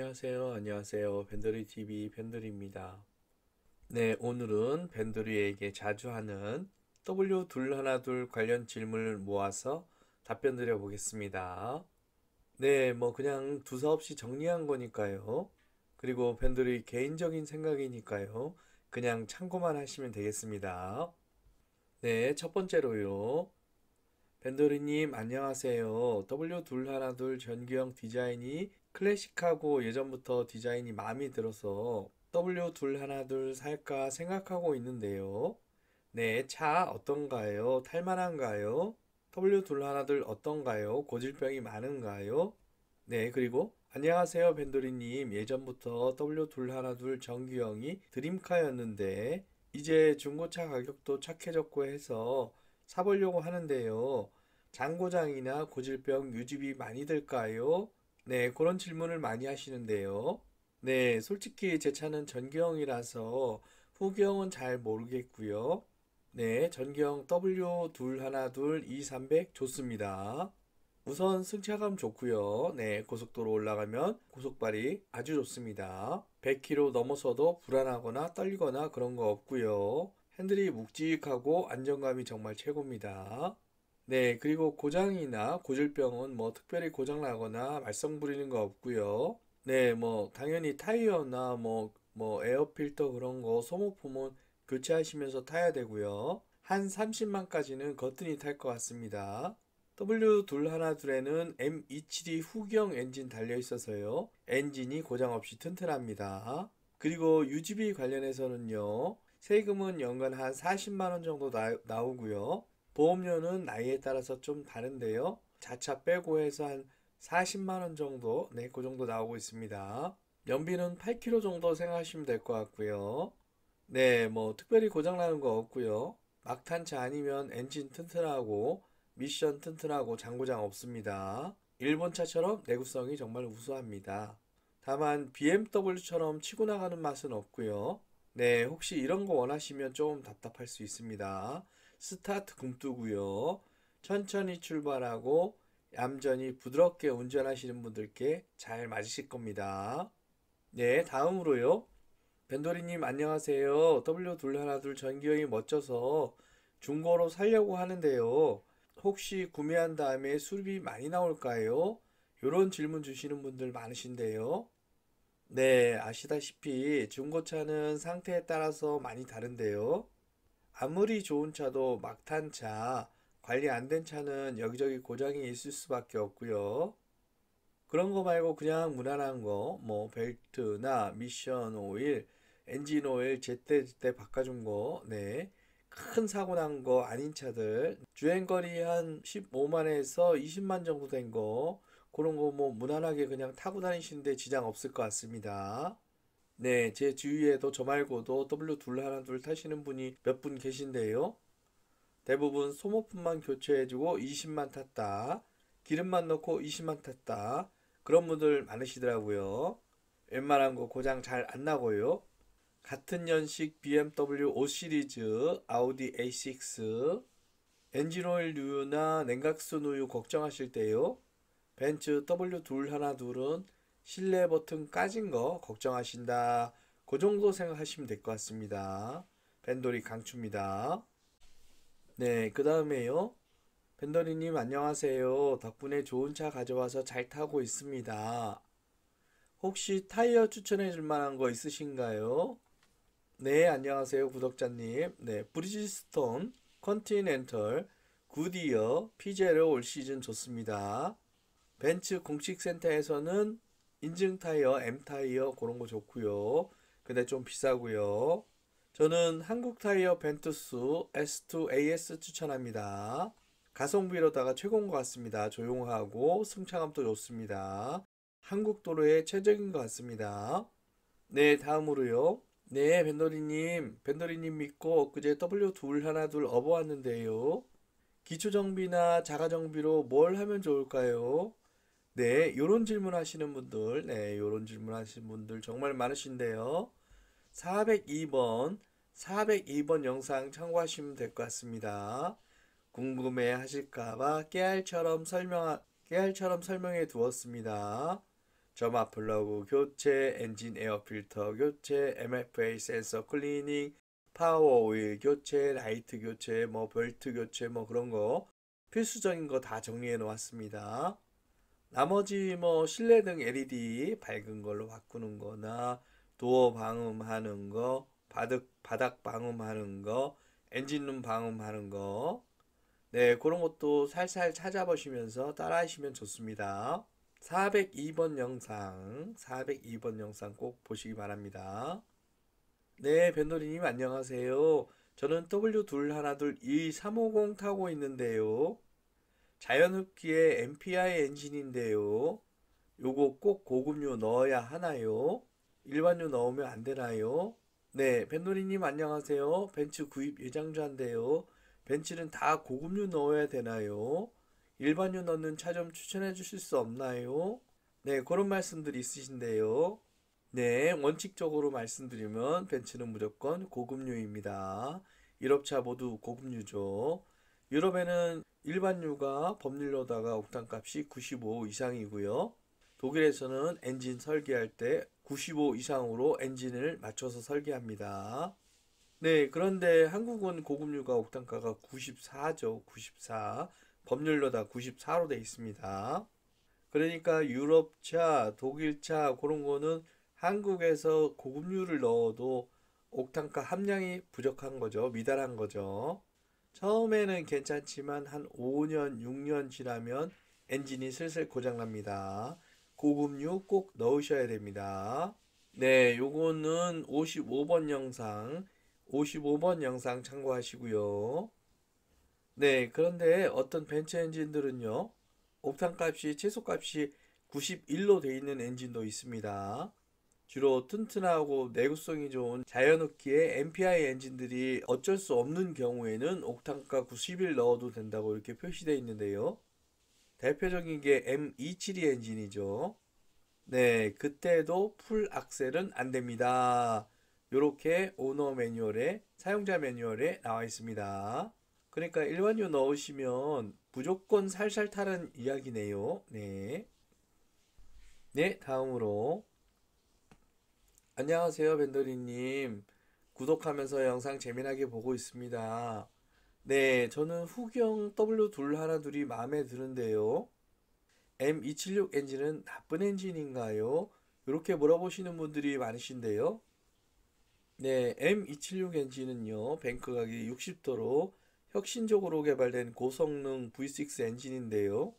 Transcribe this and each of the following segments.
안녕하세요. 안녕하세요. 밴더리 TV 밴더리입니다. 네, 오늘은 밴더리에게 자주 하는 W 둘 하나 둘 관련 질문을 모아서 답변 드려 보겠습니다. 네, 뭐 그냥 두서없이 정리한 거니까요. 그리고 밴더리 개인적인 생각이니까요. 그냥 참고만 하시면 되겠습니다. 네, 첫 번째로요. 밴더리님 안녕하세요. W 둘 하나 둘 전기형 디자인이 클래식하고 예전부터 디자인이 마음에 들어서 w 둘 하나 둘 살까 생각하고 있는데요. 네, 차 어떤가요? 탈만한가요? w 둘 하나 둘 어떤가요? 고질병이 많은가요? 네, 그리고 안녕하세요 벤도리님 예전부터 w 둘 하나 둘 정규형이 드림카였는데 이제 중고차 가격도 착해졌고 해서 사보려고 하는데요. 장고장이나 고질병 유지비 많이 들까요? 네, 그런 질문을 많이 하시는데요. 네, 솔직히 제 차는 전기형이라서 후기형은 잘 모르겠고요. 네, 전기형 W2122300 좋습니다. 우선 승차감 좋고요. 네, 고속도로 올라가면 고속발이 아주 좋습니다. 100km 넘어서도 불안하거나 떨리거나 그런 거 없고요. 핸들이 묵직하고 안정감이 정말 최고입니다. 네, 그리고 고장이나 고질병은 뭐 특별히 고장 나거나 말썽 부리는 거 없고요. 네, 뭐 당연히 타이어나 뭐뭐 뭐 에어필터 그런 거 소모품은 교체하시면서 타야 되고요. 한 30만까지는 거뜬히 탈 것 같습니다. W212에는 M272 후경 엔진 달려 있어서요. 엔진이 고장 없이 튼튼합니다. 그리고 유지비 관련해서는요. 세금은 연간 한 40만원 정도 나, 나오고요. 보험료는 나이에 따라서 좀 다른데요. 자차 빼고 해서 한 40만 원 정도, 네, 그 정도 나오고 있습니다. 연비는 8km 정도 생각하시면 될 것 같고요. 네, 뭐 특별히 고장 나는 거 없고요. 막탄차 아니면 엔진 튼튼하고 미션 튼튼하고 장고장 없습니다. 일본 차처럼 내구성이 정말 우수합니다. 다만 BMW처럼 치고 나가는 맛은 없고요. 네, 혹시 이런 거 원하시면 좀 답답할 수 있습니다. 스타트 금두고요. 천천히 출발하고 얌전히 부드럽게 운전하시는 분들께 잘 맞으실 겁니다. 네, 다음으로요. 벤도리님 안녕하세요. w 둘 하나 둘 전기형이 멋져서 중고로 살려고 하는데요. 혹시 구매한 다음에 수리비 많이 나올까요? 이런 질문 주시는 분들 많으신데요. 네, 아시다시피 중고차는 상태에 따라서 많이 다른데요. 아무리 좋은 차도 막탄 차, 관리 안 된 차는 여기저기 고장이 있을 수밖에 없고요. 그런 거 말고 그냥 무난한 거, 뭐 벨트나 미션 오일, 엔진 오일 제때 제때 바꿔준 거, 네. 큰 사고 난 거 아닌 차들, 주행거리 한 15만에서 20만 정도 된 거, 그런 거 뭐 무난하게 그냥 타고 다니시는데 지장 없을 것 같습니다. 네, 제 주위에도 저 말고도 W 둘 하나 둘 타시는 분이 몇 분 계신데요. 대부분 소모품만 교체해주고 20만 탔다. 기름만 넣고 20만 탔다. 그런 분들 많으시더라고요. 웬만한 거 고장 잘 안 나고요. 같은 연식 BMW 5 시리즈, 아우디 A6, 엔진오일 누유나 냉각수 누유 걱정하실 때요. 벤츠 W 둘 하나 둘은 실내 버튼 까진 거 걱정하신다. 그 정도 생각하시면 될 것 같습니다. 벤돌이 강추입니다. 네, 그 다음에요. 벤더리님 안녕하세요. 덕분에 좋은 차 가져와서 잘 타고 있습니다. 혹시 타이어 추천해 줄 만한 거 있으신가요? 네, 안녕하세요. 구독자님. 네, 브리지스톤, 컨티넨털, 구디어, 피제로 올 시즌 좋습니다. 벤츠 공식센터에서는 인증 타이어, M 타이어 그런 거 좋고요. 근데 좀 비싸고요. 저는 한국 타이어 벤투스 S2AS 추천합니다. 가성비로다가 최고인 것 같습니다. 조용하고 승차감도 좋습니다. 한국 도로에 최적인 것 같습니다. 네, 다음으로요. 네, 벤더리님, 벤더리님 믿고 엊그제 W2 하나 둘 업어왔는데요. 기초정비나 자가정비로 뭘 하면 좋을까요? 네, 요런 질문 하시는 분들, 네, 요런 질문 하시는 분들 정말 많으신데요. 402번, 402번 영상 참고하시면 될 것 같습니다. 궁금해 하실까봐 깨알처럼 설명, 깨알처럼 설명해 두었습니다. 점화 플러그 교체, 엔진 에어 필터 교체, MFA 센서 클리닝, 파워 오일 교체, 라이트 교체, 뭐벨트 교체, 뭐 그런 거 필수적인 거 다 정리해 놓았습니다. 나머지 뭐 실내 등 LED 밝은 걸로 바꾸는 거나 도어 방음하는 거, 바닥, 바닥 방음하는 거, 엔진룸 방음하는 거. 네, 그런 것도 살살 찾아보시면서 따라하시면 좋습니다. 402번 영상, 402번 영상 꼭 보시기 바랍니다. 네, 변도리님 안녕하세요. 저는 W2122350 타고 있는데요. 자연흡기의 MPI 엔진인데요. 요거 꼭 고급류 넣어야 하나요? 일반료 넣으면 안 되나요? 네, 벤노리님 안녕하세요. 벤츠 구입 예정자인데요. 벤츠는 다 고급류 넣어야 되나요? 일반료 넣는 차 좀 추천해 주실 수 없나요? 네, 그런 말씀들 있으신데요. 네, 원칙적으로 말씀드리면 벤츠는 무조건 고급류입니다. 유럽차 모두 고급류죠. 유럽에는 일반 유가 법률로다가 옥탄값이 95 이상이고요. 독일에서는 엔진 설계할 때 95 이상으로 엔진을 맞춰서 설계합니다. 네, 그런데 한국은 고급유가 옥탄가가 94죠. 94. 법률로 다 94로 돼 있습니다. 그러니까 유럽차, 독일차 그런 거는 한국에서 고급유를 넣어도 옥탄가 함량이 부족한 거죠. 미달한 거죠. 처음에는 괜찮지만 한 5년, 6년 지나면 엔진이 슬슬 고장납니다. 고급류 꼭 넣으셔야 됩니다. 네, 요거는 55번 영상, 55번 영상 참고하시고요. 네, 그런데 어떤 벤츠 엔진들은요, 옥탄 값이, 최소 값이 91로 되어 있는 엔진도 있습니다. 주로 튼튼하고 내구성이 좋은 자연흡기의 MPI 엔진들이 어쩔 수 없는 경우에는 옥탄가 90일 넣어도 된다고 이렇게 표시되어 있는데요. 대표적인 게 M272 엔진이죠. 네, 그때도 풀 악셀은 안 됩니다. 이렇게 오너 매뉴얼에 사용자 매뉴얼에 나와 있습니다. 그러니까 일반유 넣으시면 무조건 살살 타는 이야기네요. 네. 네, 다음으로 안녕하세요, 밴더리님 구독하면서 영상 재미나게 보고 있습니다. 네, 저는 후경 W2 하나 둘이 마음에 드는데요. M276 엔진은 나쁜 엔진인가요? 이렇게 물어보시는 분들이 많으신데요. 네, M276 엔진은요, 뱅크각이 60도로 혁신적으로 개발된 고성능 V6 엔진인데요.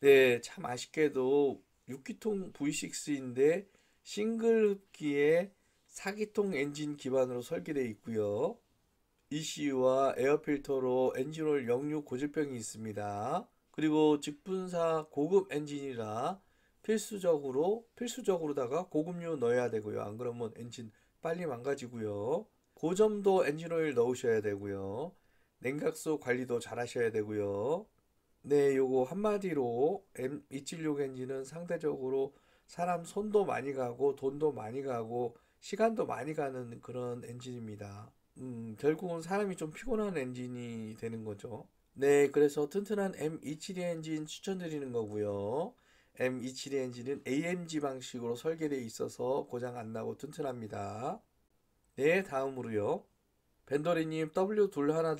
네, 참 아쉽게도 6기통 V6인데 싱글 흡기에 사기통 엔진 기반으로 설계되어 있고요. ECU와 에어필터로 엔진올 역류 고질병이 있습니다. 그리고 직분사 고급 엔진이라 필수적으로 필수적으로다가 고급류 넣어야 되고요. 안 그러면 엔진 빨리 망가지고요. 고점도 엔진오일 넣으셔야 되고요. 냉각수 관리도 잘 하셔야 되고요. 네, 요거 한마디로 M276 엔진은 상대적으로 사람 손도 많이 가고 돈도 많이 가고 시간도 많이 가는 그런 엔진입니다. 음, 결국은 사람이 좀 피곤한 엔진이 되는 거죠. 네, 그래서 튼튼한 M272 엔진 추천드리는 거고요. M272 엔진은 AMG 방식으로 설계되어 있어서 고장 안 나고 튼튼합니다. 네, 다음으로요. 벤더리님 W2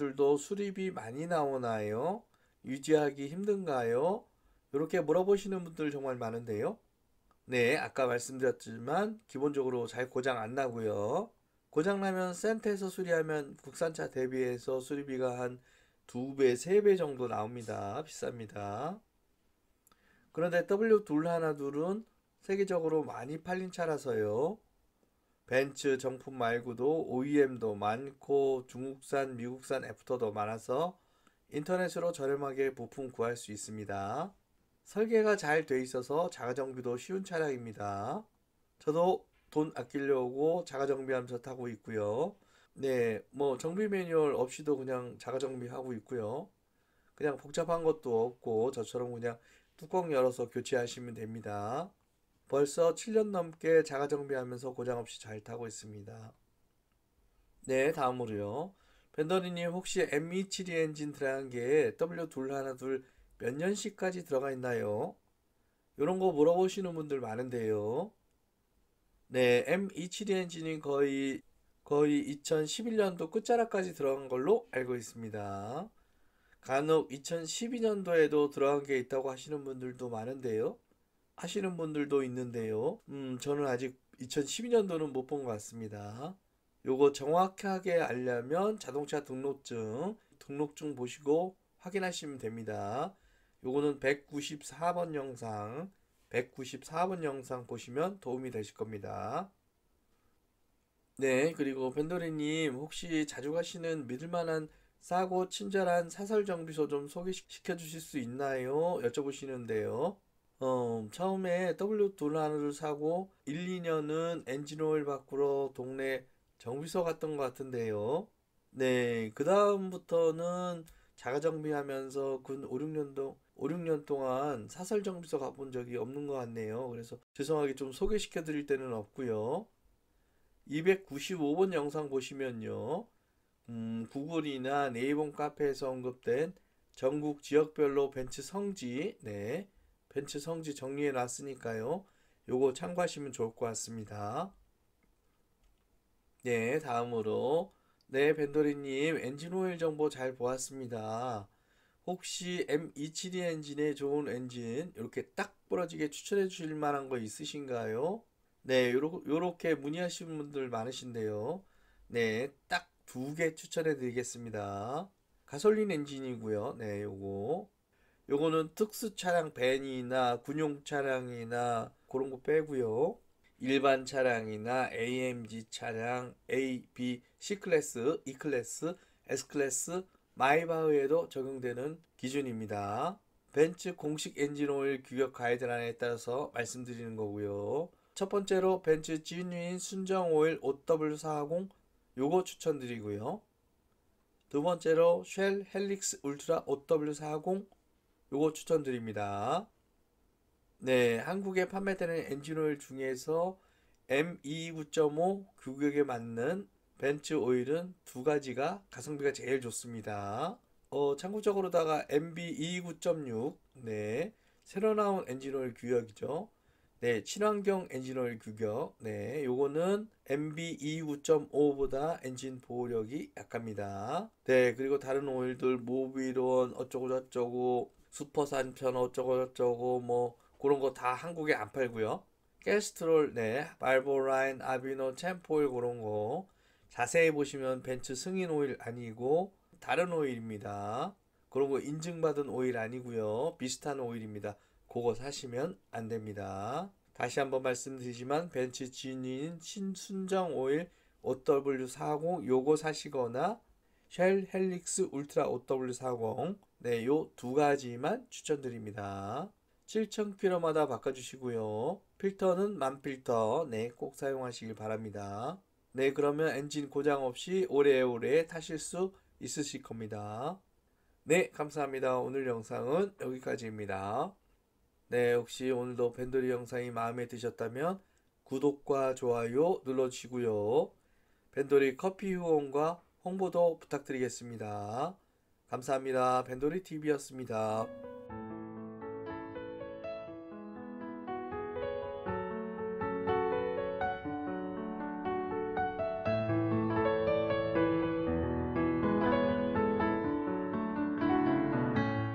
1 2도 수리비 많이 나오나요? 유지하기 힘든가요? 이렇게 물어보시는 분들 정말 많은데요. 네, 아까 말씀드렸지만 기본적으로 잘 고장 안 나고요. 고장 나면 센터에서 수리하면 국산차 대비해서 수리비가 한 두배 세 배 정도 나옵니다. 비쌉니다. 그런데 W2 하나 둘은 세계적으로 많이 팔린 차라서요. 벤츠 정품 말고도 OEM도 많고 중국산, 미국산 애프터도 많아서 인터넷으로 저렴하게 부품 구할 수 있습니다. 설계가 잘 돼 있어서 자가정비도 쉬운 차량입니다. 저도 돈 아끼려고 자가정비하면서 타고 있고요. 네, 뭐 정비 매뉴얼 없이도 그냥 자가정비하고 있고요. 그냥 복잡한 것도 없고 저처럼 그냥 뚜껑 열어서 교체하시면 됩니다. 벌써 7년 넘게 자가정비하면서 고장 없이 잘 타고 있습니다. 네, 다음으로요. 벤더리님 혹시 M272 엔진 드라이기에 W212 몇 년씩까지 들어가 있나요? 이런 거 물어보시는 분들 많은데요. 네, M27 엔진이 거의 거의 2011년도 끝자락까지 들어간 걸로 알고 있습니다. 간혹 2012년도에도 들어간 게 있다고 하시는 분들도 많은데요. 하시는 분들도 있는데요. 음, 저는 아직 2012년도는 못 본 것 같습니다. 요거 정확하게 알려면 자동차 등록증, 등록증 보시고 확인하시면 됩니다. 요거는 194번 영상 194번 영상 보시면 도움이 되실 겁니다. 네, 그리고 벤더리님 혹시 자주 가시는 믿을만한 싸고 친절한 사설 정비소 좀 소개시켜 주실 수 있나요? 여쭤보시는데요. 어, 처음에 W 돌라를 사고 1, 2년은 엔진오일 밖으로 동네 정비소 갔던 것 같은데요. 네, 그 다음부터는 자가정비하면서 근 5, 6년도 5, 6년 동안 사설 정비소 가본 적이 없는 것 같네요. 그래서 죄송하게 좀 소개시켜 드릴 때는 없고요. 295번 영상 보시면요. 음, 구글이나 네이버 카페에서 언급된 전국 지역별로 벤츠 성지, 네. 벤츠 성지 정리해 놨으니까요. 요거 참고하시면 좋을 것 같습니다. 네, 다음으로 네, 벤더리님 엔진 오일 정보 잘 보았습니다. 혹시 M272 엔진에 좋은 엔진 이렇게 딱 부러지게 추천해 주실 만한 거 있으신가요? 네, 요렇게 문의하시는 분들 많으신데요. 네, 딱 두 개 추천해 드리겠습니다. 가솔린 엔진이고요. 네, 요거. 요거는 특수 차량 벤이나 군용 차량이나 그런 거 빼고요. 일반 차량이나 AMG 차량 A, B, C 클래스, E 클래스, S 클래스 마이바흐에도 적용되는 기준입니다. 벤츠 공식 엔진오일 규격 가이드라인에 따라서 말씀드리는 거고요. 첫 번째로 벤츠 지유인 순정 오일 o w 4 0 요거 추천드리고요. 두 번째로 쉘 헬릭스 울트라 o w 4 0 요거 추천드립니다. 네, 한국에 판매되는 엔진오일 중에서 M29.5 e 규격에 맞는 벤츠 오일은 두 가지가 가성비가 제일 좋습니다. 어, 참고적으로다가 MB 29.6 네, 새로 나온 엔진오일 규격이죠. 네, 친환경 엔진오일 규격. 네, 요거는 MB29.5보다 엔진 보호력이 약합니다. 네, 그리고 다른 오일들 모비론 뭐 어쩌고 저쩌고 슈퍼산편 어쩌고 저쩌고 뭐 그런 거 다 한국에 안 팔고요. 캐스트롤, 네, 말보라인, 아비노, 챔포일 그런 거 자세히 보시면 벤츠 승인 오일 아니고 다른 오일입니다. 그런 거 인증받은 오일 아니고요. 비슷한 오일입니다. 그거 사시면 안 됩니다. 다시 한번 말씀드리지만 벤츠 진인 신순정 오일 OW40 요거 사시거나 쉘 헬릭스 울트라 OW40 네, 요 두 가지만 추천드립니다. 7,000km마다 바꿔주시고요. 필터는 만필터, 네, 꼭 사용하시길 바랍니다. 네, 그러면 엔진 고장 없이 오래오래 타실 수 있으실 겁니다. 네, 감사합니다. 오늘 영상은 여기까지입니다. 네, 혹시 오늘도 밴드리 영상이 마음에 드셨다면 구독과 좋아요 눌러주시고요. 밴드리 커피 후원과 홍보도 부탁드리겠습니다. 감사합니다. 밴드리 TV였습니다.